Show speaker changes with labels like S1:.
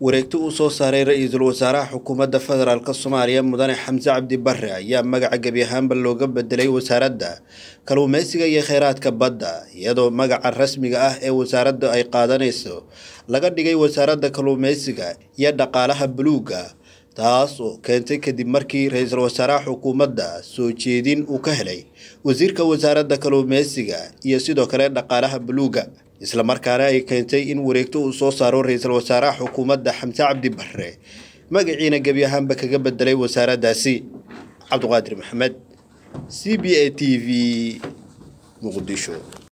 S1: wareegti uu soo saaray ra-iisul wasaaraha xukuumadda federaalk soomaaliya mudane xamse cabdi bare ayaa magaca gebi ahaanba looga bedelay wasaaradda kaluumeysiga iyo kheyraadka badda iyadoo magaca rasmiga ah ee wasaaradda ay qaadanayso laga dhigay wasaaradda kaluumeysiga iyo dhaqaalaha buluugga taas oo keentay kadib markii ra-iisul wasaaraha xukuumadda soo jeedin uu ka helay wasiirka wasaaradda kaluumeysiga iyo sidoo kale dhaqaalaha buluugga isla markaana ay keentay in wareegto uu soo saaro ra-iisul wasaaraha xukuumadda xamse cabdibarre barre magaciina gebi ahaanba kaga bedelay wasaaraddaasi cabduqaadir maxamed c b a t v muqdisho